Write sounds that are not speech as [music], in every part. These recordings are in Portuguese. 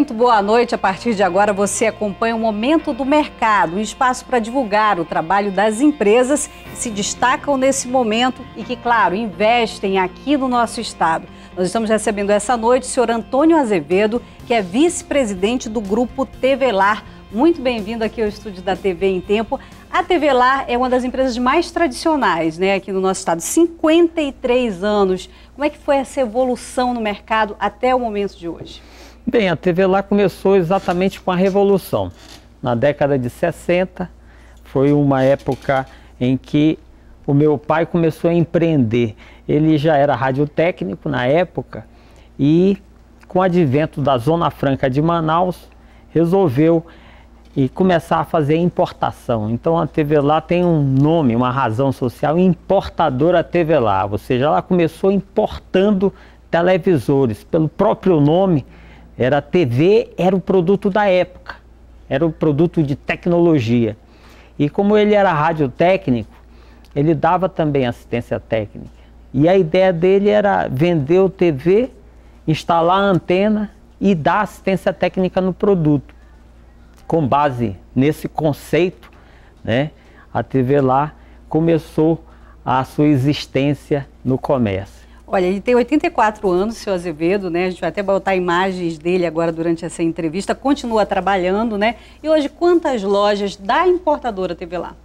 muito boa noite. A partir de agora você acompanha o Momento do Mercado, um espaço para divulgar o trabalho das empresas que se destacam nesse momento e que, claro, investem aqui no nosso estado. Nós estamos recebendo essa noite o senhor Antônio Azevedo, que é vice-presidente do grupo TVLAR. Muito bem-vindo aqui ao estúdio da TV em Tempo. A TVLAR é uma das empresas mais tradicionais né, aqui no nosso estado, 53 anos. Como é que foi essa evolução no mercado até o momento de hoje? Bem, a TV lá começou exatamente com a Revolução. Na década de 60, foi uma época em que o meu pai começou a empreender. Ele já era radiotécnico na época e, com o advento da Zona Franca de Manaus, resolveu e começar a fazer importação. Então a TV lá tem um nome, uma razão social, importadora TV lá. Ou seja, ela começou importando televisores pelo próprio nome era a TV, era o produto da época, era o produto de tecnologia. E como ele era radiotécnico, ele dava também assistência técnica. E a ideia dele era vender o TV, instalar a antena e dar assistência técnica no produto. Com base nesse conceito, né, a TV lá começou a sua existência no comércio. Olha, ele tem 84 anos, seu Azevedo, né? A gente vai até botar imagens dele agora durante essa entrevista. Continua trabalhando, né? E hoje, quantas lojas da importadora teve lá?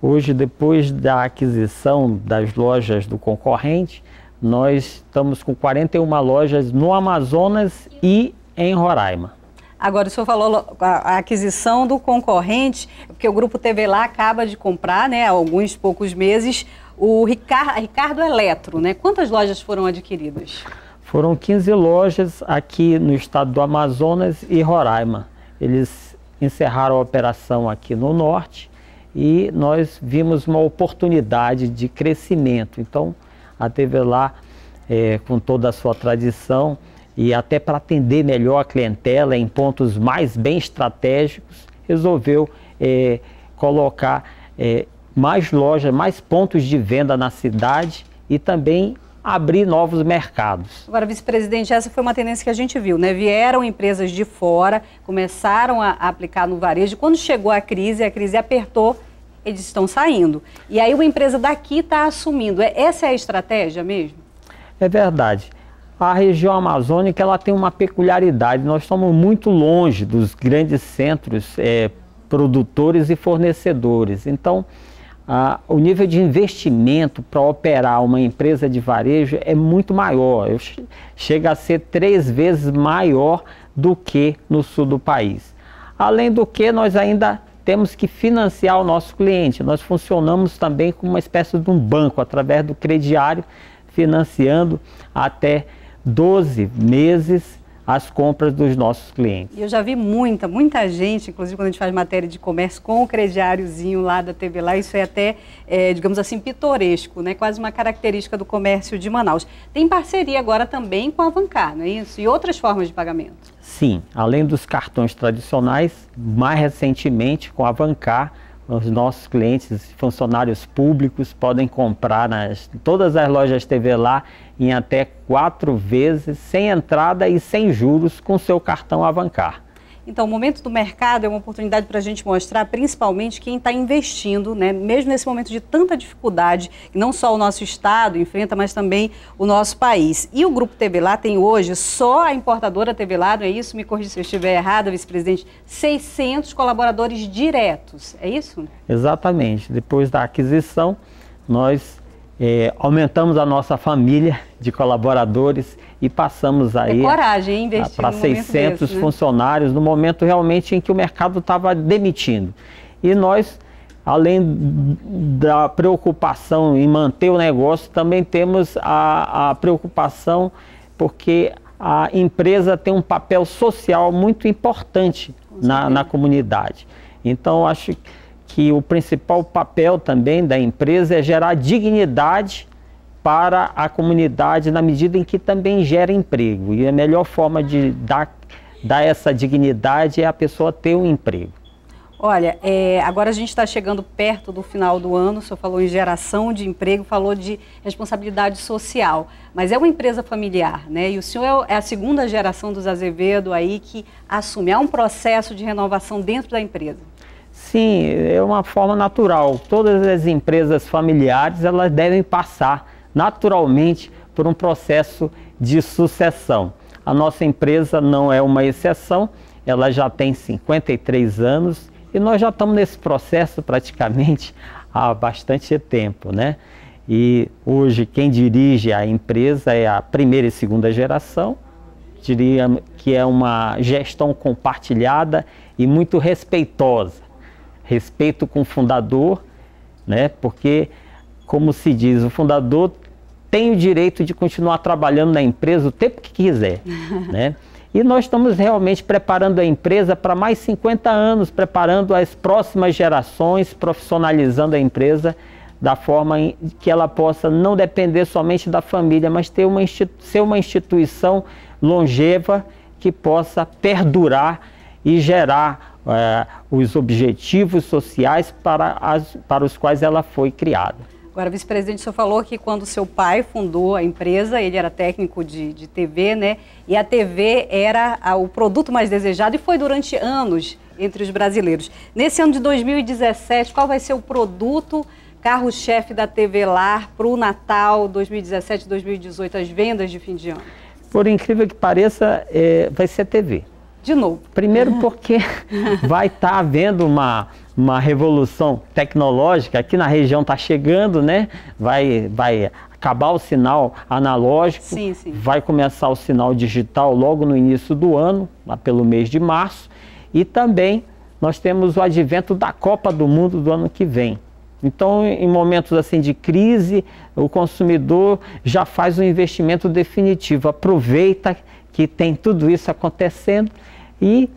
Hoje, depois da aquisição das lojas do concorrente, nós estamos com 41 lojas no Amazonas e em Roraima. Agora, o senhor falou a aquisição do concorrente, porque o Grupo TV lá acaba de comprar, né, há alguns poucos meses, o Ricardo, Ricardo Eletro, né? Quantas lojas foram adquiridas? Foram 15 lojas aqui no estado do Amazonas e Roraima. Eles encerraram a operação aqui no norte e nós vimos uma oportunidade de crescimento. Então, a TV lá, é, com toda a sua tradição e até para atender melhor a clientela em pontos mais bem estratégicos, resolveu é, colocar é, mais lojas, mais pontos de venda na cidade e também abrir novos mercados. Agora, vice-presidente, essa foi uma tendência que a gente viu, né? Vieram empresas de fora, começaram a aplicar no varejo. Quando chegou a crise, a crise apertou, eles estão saindo. E aí uma empresa daqui está assumindo. É, essa é a estratégia mesmo? É verdade. A região amazônica ela tem uma peculiaridade. Nós estamos muito longe dos grandes centros é, produtores e fornecedores. Então, ah, o nível de investimento para operar uma empresa de varejo é muito maior, chega a ser três vezes maior do que no sul do país. Além do que, nós ainda temos que financiar o nosso cliente. Nós funcionamos também como uma espécie de um banco, através do crediário, financiando até 12 meses as compras dos nossos clientes. Eu já vi muita, muita gente, inclusive quando a gente faz matéria de comércio com o crediáriozinho lá da TV lá, isso é até, é, digamos assim, pitoresco, né? quase uma característica do comércio de Manaus. Tem parceria agora também com a Avancar, não é isso? E outras formas de pagamento? Sim, além dos cartões tradicionais, mais recentemente com a Avancar, os nossos clientes, funcionários públicos, podem comprar nas todas as lojas TV lá em até quatro vezes, sem entrada e sem juros, com seu cartão Avancar. Então, o momento do mercado é uma oportunidade para a gente mostrar, principalmente quem está investindo, né? mesmo nesse momento de tanta dificuldade, que não só o nosso Estado enfrenta, mas também o nosso país. E o Grupo Lá tem hoje, só a importadora Lá, não é isso? Me corrija se eu estiver errada, vice-presidente, 600 colaboradores diretos, é isso? Exatamente. Depois da aquisição, nós é, aumentamos a nossa família de colaboradores e passamos é aí para 600 desse, né? funcionários no momento realmente em que o mercado estava demitindo. E nós, além da preocupação em manter o negócio, também temos a, a preocupação porque a empresa tem um papel social muito importante na, na comunidade. Então, acho que que o principal papel também da empresa é gerar dignidade para a comunidade na medida em que também gera emprego. E a melhor forma de dar, dar essa dignidade é a pessoa ter um emprego. Olha, é, agora a gente está chegando perto do final do ano, o senhor falou em geração de emprego, falou de responsabilidade social, mas é uma empresa familiar, né? E o senhor é, é a segunda geração dos Azevedo aí que assume. Há um processo de renovação dentro da empresa. Sim, é uma forma natural. Todas as empresas familiares elas devem passar naturalmente por um processo de sucessão. A nossa empresa não é uma exceção, ela já tem 53 anos e nós já estamos nesse processo praticamente há bastante tempo, né? E hoje quem dirige a empresa é a primeira e segunda geração, diria que é uma gestão compartilhada e muito respeitosa respeito com o fundador, né? Porque, como se diz, o fundador tem o direito de continuar trabalhando na empresa o tempo que quiser, [laughs] né? E nós estamos realmente preparando a empresa para mais 50 anos, preparando as próximas gerações, profissionalizando a empresa da forma que ela possa não depender somente da família, mas ter uma ser uma instituição longeva que possa perdurar e gerar é, os objetivos sociais para, as, para os quais ela foi criada. Agora, vice-presidente, o senhor falou que quando seu pai fundou a empresa, ele era técnico de, de TV, né? E a TV era a, o produto mais desejado e foi durante anos entre os brasileiros. Nesse ano de 2017, qual vai ser o produto carro-chefe da TV Lar para o Natal 2017-2018, as vendas de fim de ano? Por incrível que pareça, é, vai ser a TV de novo. Primeiro porque [laughs] vai estar tá havendo uma, uma revolução tecnológica aqui na região está chegando, né? Vai, vai acabar o sinal analógico, sim, sim. vai começar o sinal digital logo no início do ano, lá pelo mês de março, e também nós temos o advento da Copa do Mundo do ano que vem. Então, em momentos assim de crise, o consumidor já faz um investimento definitivo, aproveita que tem tudo isso acontecendo e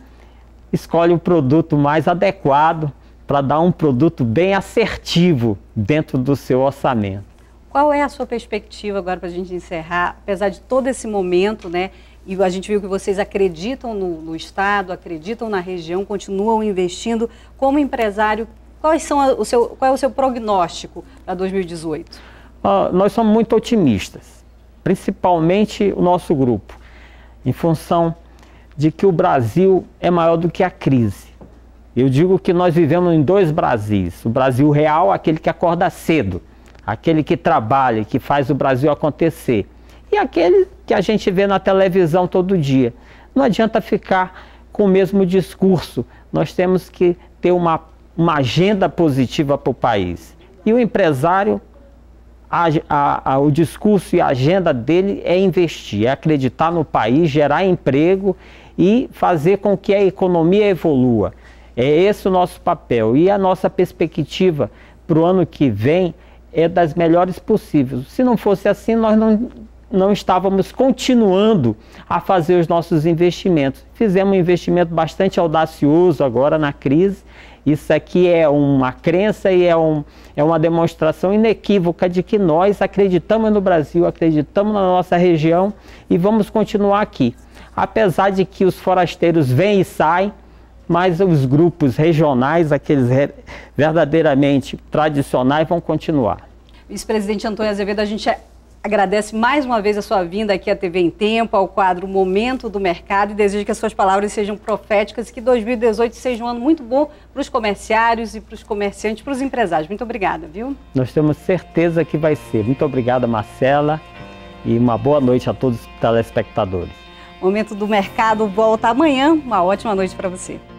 escolhe o produto mais adequado para dar um produto bem assertivo dentro do seu orçamento. Qual é a sua perspectiva agora para a gente encerrar, apesar de todo esse momento, né? E a gente viu que vocês acreditam no, no Estado, acreditam na região, continuam investindo. Como empresário, quais são a, o seu, qual é o seu prognóstico para 2018? Ah, nós somos muito otimistas, principalmente o nosso grupo, em função de que o Brasil é maior do que a crise. Eu digo que nós vivemos em dois Brasis: o Brasil real, aquele que acorda cedo, aquele que trabalha, que faz o Brasil acontecer, e aquele que a gente vê na televisão todo dia. Não adianta ficar com o mesmo discurso. Nós temos que ter uma, uma agenda positiva para o país. E o empresário, a, a, a, o discurso e a agenda dele é investir, é acreditar no país, gerar emprego e fazer com que a economia evolua. É esse o nosso papel e a nossa perspectiva para o ano que vem é das melhores possíveis. Se não fosse assim, nós não, não estávamos continuando a fazer os nossos investimentos. Fizemos um investimento bastante audacioso agora na crise. Isso aqui é uma crença e é, um, é uma demonstração inequívoca de que nós acreditamos no Brasil, acreditamos na nossa região e vamos continuar aqui apesar de que os forasteiros vêm e saem, mas os grupos regionais, aqueles verdadeiramente tradicionais, vão continuar. Vice-presidente Antônio Azevedo, a gente agradece mais uma vez a sua vinda aqui à TV em Tempo, ao quadro Momento do Mercado e desejo que as suas palavras sejam proféticas e que 2018 seja um ano muito bom para os comerciários e para os comerciantes, para os empresários. Muito obrigada, viu? Nós temos certeza que vai ser. Muito obrigada, Marcela, e uma boa noite a todos os telespectadores. O momento do mercado volta amanhã. Uma ótima noite para você.